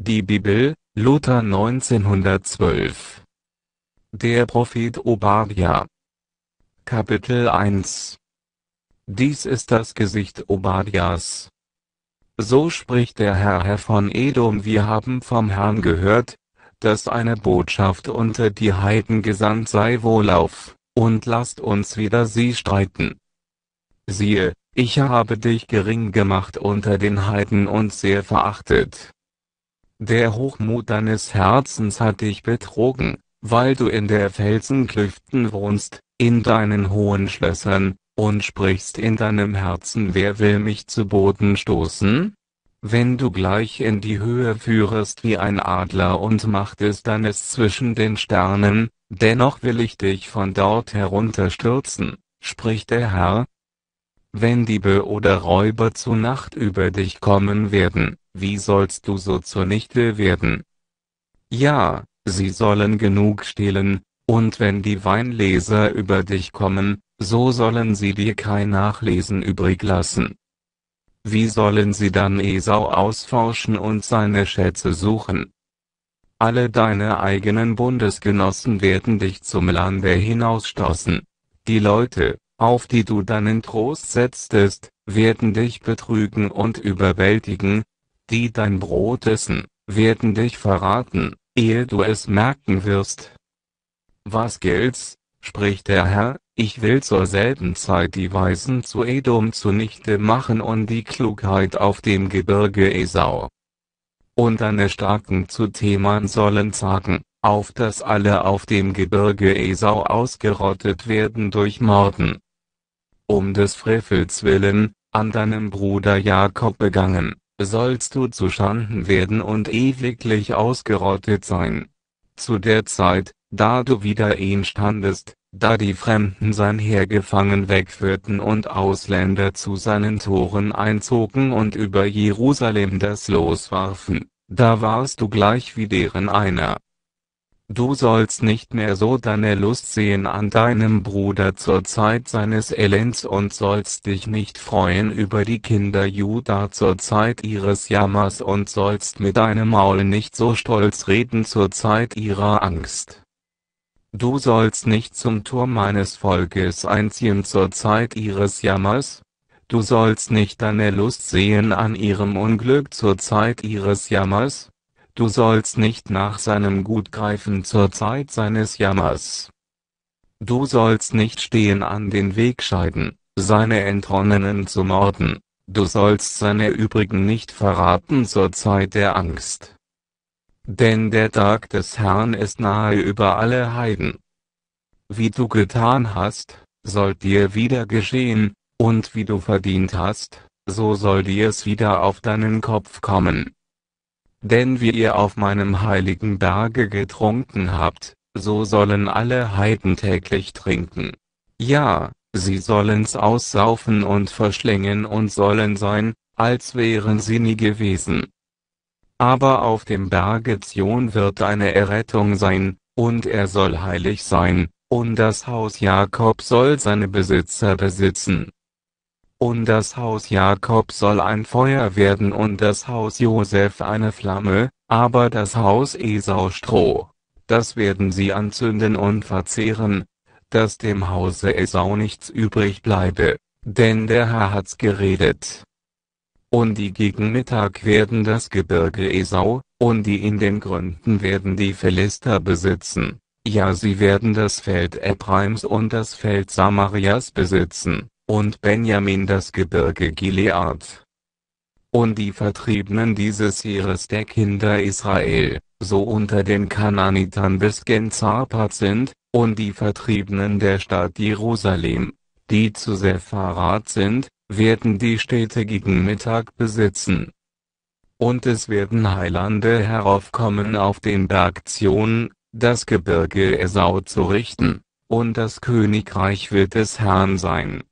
Die Bibel, Luther 1912 Der Prophet Obadja Kapitel 1 Dies ist das Gesicht Obadjas. So spricht der Herr Herr von Edom wir haben vom Herrn gehört, dass eine Botschaft unter die Heiden gesandt sei wohlauf, und lasst uns wieder sie streiten. Siehe, ich habe dich gering gemacht unter den Heiden und sehr verachtet der Hochmut deines Herzens hat dich betrogen, weil du in der Felsenklüften wohnst, in deinen hohen Schlössern, und sprichst in deinem Herzen Wer will mich zu Boden stoßen? Wenn du gleich in die Höhe führest wie ein Adler und machtest deines zwischen den Sternen, dennoch will ich dich von dort herunterstürzen, spricht der Herr. Wenn Diebe oder Räuber zu Nacht über dich kommen werden, wie sollst du so zur Nichte werden? Ja, sie sollen genug stehlen, und wenn die Weinleser über dich kommen, so sollen sie dir kein Nachlesen übrig lassen. Wie sollen sie dann Esau ausforschen und seine Schätze suchen? Alle deine eigenen Bundesgenossen werden dich zum Lande hinausstoßen. Die Leute, auf die du deinen Trost setztest, werden dich betrügen und überwältigen, die dein Brot essen, werden dich verraten, ehe du es merken wirst. Was gilt's, spricht der Herr, ich will zur selben Zeit die Weisen zu Edom zunichte machen und die Klugheit auf dem Gebirge Esau. Und deine Starken zu Themen sollen zagen, auf dass alle auf dem Gebirge Esau ausgerottet werden durch Morden. Um des Frevels willen, an deinem Bruder Jakob begangen, sollst du zu Schanden werden und ewiglich ausgerottet sein. Zu der Zeit, da du wieder ihn standest, da die Fremden sein Heer gefangen wegführten und Ausländer zu seinen Toren einzogen und über Jerusalem das Los warfen, da warst du gleich wie deren einer Du sollst nicht mehr so deine Lust sehen an deinem Bruder zur Zeit seines Elends und sollst dich nicht freuen über die Kinder Juda zur Zeit ihres Jammers und sollst mit deinem Maul nicht so stolz reden zur Zeit ihrer Angst. Du sollst nicht zum Turm meines Volkes einziehen zur Zeit ihres Jammers, du sollst nicht deine Lust sehen an ihrem Unglück zur Zeit ihres Jammers, Du sollst nicht nach seinem Gut greifen zur Zeit seines Jammers. Du sollst nicht stehen an den Weg scheiden, seine Entronnenen zu morden. Du sollst seine übrigen nicht verraten zur Zeit der Angst. Denn der Tag des Herrn ist nahe über alle Heiden. Wie du getan hast, soll dir wieder geschehen, und wie du verdient hast, so soll dir's wieder auf deinen Kopf kommen. Denn wie ihr auf meinem heiligen Berge getrunken habt, so sollen alle Heiden täglich trinken. Ja, sie sollen's aussaufen und verschlingen und sollen sein, als wären sie nie gewesen. Aber auf dem Berge Zion wird eine Errettung sein, und er soll heilig sein, und das Haus Jakob soll seine Besitzer besitzen und das Haus Jakob soll ein Feuer werden und das Haus Josef eine Flamme, aber das Haus Esau Stroh. Das werden sie anzünden und verzehren, dass dem Hause Esau nichts übrig bleibe, denn der Herr hat's geredet. Und die gegen Mittag werden das Gebirge Esau, und die in den Gründen werden die Philister besitzen. Ja, sie werden das Feld Ephraim und das Feld Samarias besitzen und Benjamin das Gebirge Gilead. Und die Vertriebenen dieses Heeres der Kinder Israel, so unter den Kananitern bis gen sind, und die Vertriebenen der Stadt Jerusalem, die zu Sepharat sind, werden die Städte gegen Mittag besitzen. Und es werden Heilande heraufkommen auf den Berg Zion, das Gebirge Esau zu richten, und das Königreich wird des Herrn sein.